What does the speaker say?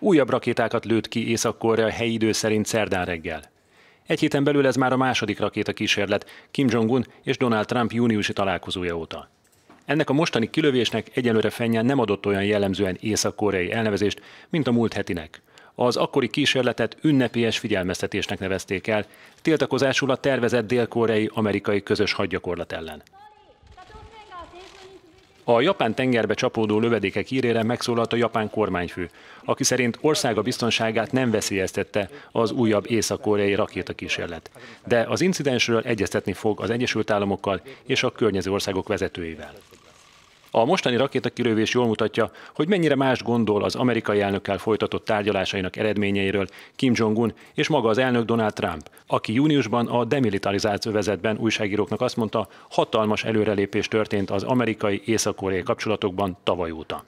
Újabb rakétákat lőtt ki Észak-Korea helyi idő szerint szerdán reggel. Egy héten belül ez már a második rakéta kísérlet Kim Jong-un és Donald Trump júniusi találkozója óta. Ennek a mostani kilövésnek egyelőre fennyel nem adott olyan jellemzően észak-koreai elnevezést, mint a múlt hetinek. Az akkori kísérletet ünnepélyes figyelmeztetésnek nevezték el, tiltakozásul a tervezett dél-koreai-amerikai közös hadgyakorlat ellen. A japán tengerbe csapódó lövedékek írére megszólalt a japán kormányfő, aki szerint országa biztonságát nem veszélyeztette az újabb észak-koreai rakétakísérlet. De az incidensről egyeztetni fog az Egyesült Államokkal és a környező országok vezetőivel. A mostani rakétakilövés jól mutatja, hogy mennyire más gondol az amerikai elnökkel folytatott tárgyalásainak eredményeiről Kim Jong-un és maga az elnök Donald Trump, aki júniusban a demilitarizált övezetben újságíróknak azt mondta, hatalmas előrelépés történt az amerikai-észak-koreai kapcsolatokban tavaly óta.